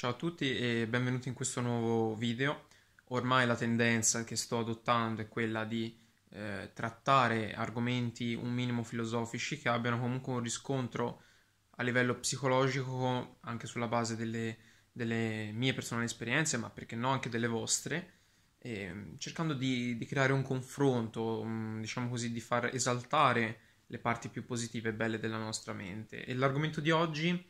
Ciao a tutti e benvenuti in questo nuovo video. Ormai la tendenza che sto adottando è quella di eh, trattare argomenti un minimo filosofici che abbiano comunque un riscontro a livello psicologico anche sulla base delle, delle mie personali esperienze, ma perché no anche delle vostre, mm, cercando di, di, creare un confronto, mm, diciamo così, di far esaltare le parti più positive e belle della nostra mente. E l'argomento di oggi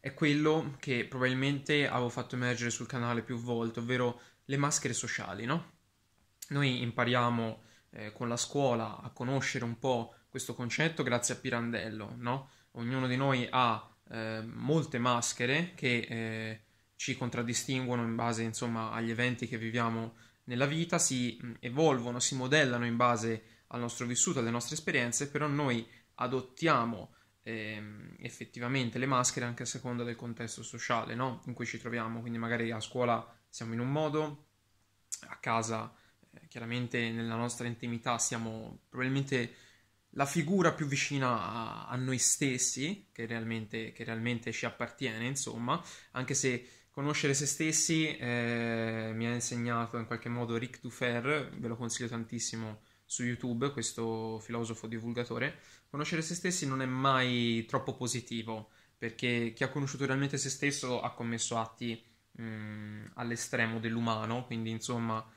è quello che probabilmente avevo fatto emergere sul canale più volte, ovvero le maschere sociali, no? Noi impariamo eh, con la scuola a conoscere un po' questo concetto grazie a Pirandello, no? Ognuno di noi ha eh, molte maschere che eh, ci contraddistinguono in base, insomma, agli eventi che viviamo nella vita, si evolvono, si modellano in base al nostro vissuto, alle nostre esperienze, però noi adottiamo ehm, effettivamente le maschere anche a seconda del contesto sociale no? in cui ci troviamo, quindi magari a scuola siamo in un modo, a casa eh, chiaramente nella nostra intimità siamo probabilmente la figura più vicina a, a noi stessi, che realmente, che realmente, ci appartiene, insomma, anche se conoscere se stessi eh, mi ha insegnato in qualche modo Ric Dufer, ve lo consiglio tantissimo su YouTube, questo filosofo divulgatore, conoscere se stessi non è mai troppo positivo, perché chi ha conosciuto realmente se stesso ha commesso atti mh, mm, all'estremo dell'umano, quindi insomma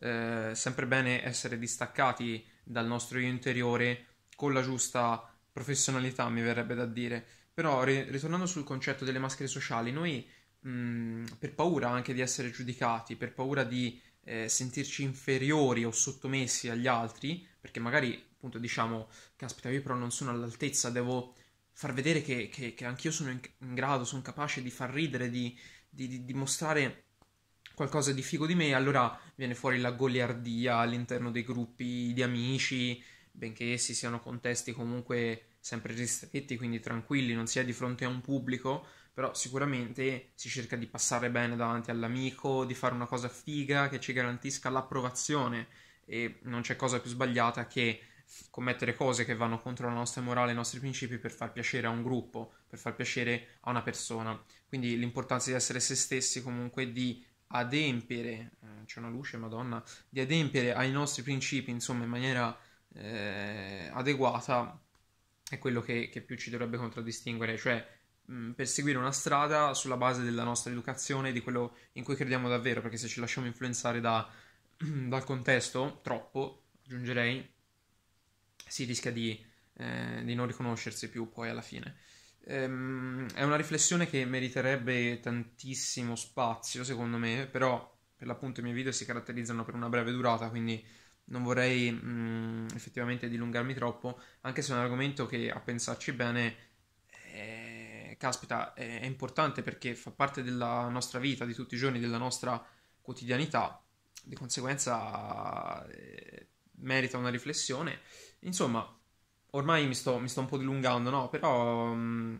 eh, sempre bene essere distaccati dal nostro io interiore con la giusta professionalità, mi verrebbe da dire. Però ri- ritornando sul concetto delle maschere sociali, noi mh, mm, per paura anche di essere giudicati, per paura di eh, sentirci inferiori o sottomessi agli altri, perché magari appunto diciamo, caspita, io però non sono all'altezza, devo far vedere che, che, che anch'io sono in, in, grado, sono capace di far ridere, di, di, di, di mostrare qualcosa di figo di me, allora viene fuori la goliardia all'interno dei gruppi di amici, benché essi siano contesti comunque sempre ristretti, quindi tranquilli, non si è di fronte a un pubblico, però sicuramente si cerca di passare bene davanti all'amico, di fare una cosa figa che ci garantisca l'approvazione e non c'è cosa più sbagliata che commettere cose che vanno contro la nostra morale i nostri principi per far piacere a un gruppo, per far piacere a una persona. Quindi l'importanza di essere se stessi, comunque di adempiere, eh, c'è una luce, madonna, di adempiere ai nostri principi, insomma, in maniera eh, adeguata, è quello che, che più ci dovrebbe contraddistinguere, cioè mh, mm, perseguire una strada sulla base della nostra educazione, di quello in cui crediamo davvero, perché se ci lasciamo influenzare da, dal contesto, troppo, aggiungerei, si rischia di, eh, di non riconoscersi più poi alla fine. Ehm, è una riflessione che meriterebbe tantissimo spazio, secondo me, però per l'appunto i miei video si caratterizzano per una breve durata, quindi non vorrei mh, mm, effettivamente dilungarmi troppo, anche se è un argomento che a pensarci bene, eh, caspita, è, è, importante perché fa parte della nostra vita di tutti i giorni, della nostra quotidianità, di conseguenza eh, merita una riflessione. Insomma, ormai mi sto, mi sto un po' dilungando, no? Però mh, mm,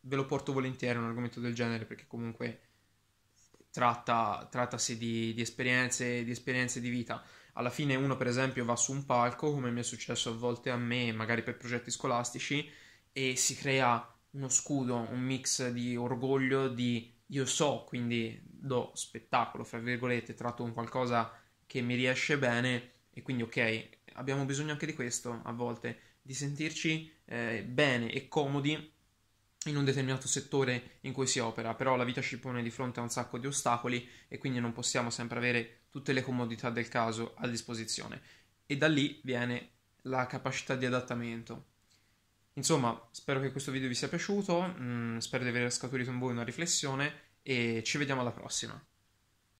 ve lo porto volentieri un argomento del genere perché comunque tratta, trattasi di, di esperienze, di esperienze di vita alla fine uno per esempio va su un palco, come mi è successo a volte a me, magari per progetti scolastici, e si crea uno scudo, un mix di orgoglio, di io so, quindi do spettacolo, fra virgolette, tratto un qualcosa che mi riesce bene e quindi ok, abbiamo bisogno anche di questo a volte, di sentirci eh, bene e comodi in un determinato settore in cui si opera, però la vita ci pone di fronte a un sacco di ostacoli e quindi non possiamo sempre avere tutte le comodità del caso a disposizione e da lì viene la capacità di adattamento. Insomma, spero che questo video vi sia piaciuto, mh, mm, spero di aver scaturito in voi una riflessione e ci vediamo alla prossima.